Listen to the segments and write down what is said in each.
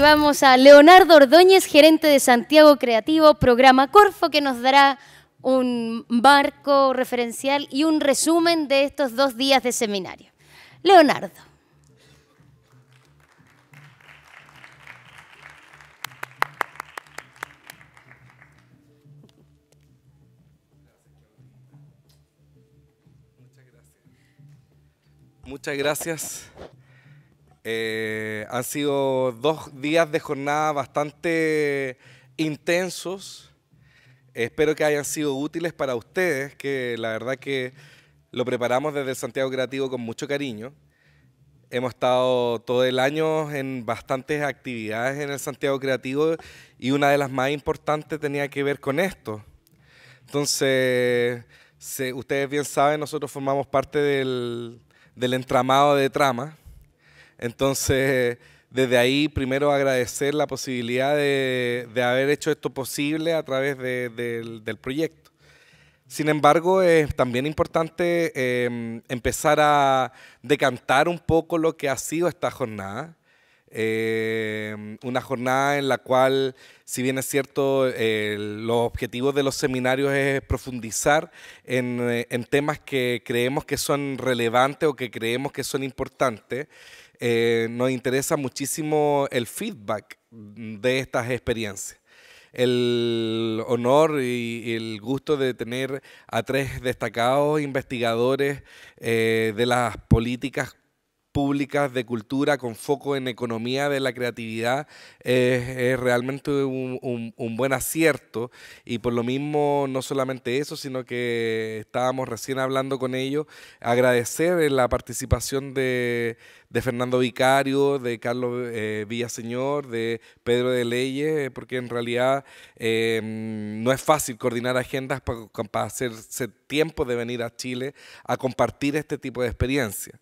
vamos a Leonardo Ordóñez, gerente de Santiago Creativo, programa Corfo, que nos dará un marco referencial y un resumen de estos dos días de seminario. Leonardo. Muchas gracias. Muchas gracias eh, han sido dos días de jornada bastante intensos. Espero que hayan sido útiles para ustedes, que la verdad que lo preparamos desde el Santiago Creativo con mucho cariño. Hemos estado todo el año en bastantes actividades en el Santiago Creativo y una de las más importantes tenía que ver con esto. Entonces, ustedes bien saben, nosotros formamos parte del, del entramado de trama entonces, desde ahí, primero agradecer la posibilidad de, de haber hecho esto posible a través del, del, proyecto. Sin embargo, es también importante em, empezar a decantar un poco lo que ha sido esta jornada. Em, una jornada en la cual, si bien es cierto, los objetivos de los seminarios es profundizar en, eh, en temas que creemos que son relevantes o que creemos que son importantes, eh, nos interesa muchísimo el feedback de estas experiencias. El honor y el gusto de tener a tres destacados investigadores eh, de las políticas públicas de cultura con foco en economía de la creatividad es, realmente un, buen acierto y por lo mismo no solamente eso, sino que estábamos recién hablando con ellos, agradecer eh, la participación de, Fernando Vicario, de Carlos eh, Villaseñor, de Pedro de Leyes, eh, porque en realidad em, no es fácil coordinar agendas para, para hacerse tiempo de venir a Chile a compartir este tipo de experiencias.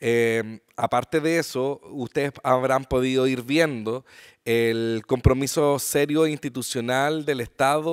Em, aparte de eso, ustedes habrán podido ir viendo el compromiso serio e institucional del Estado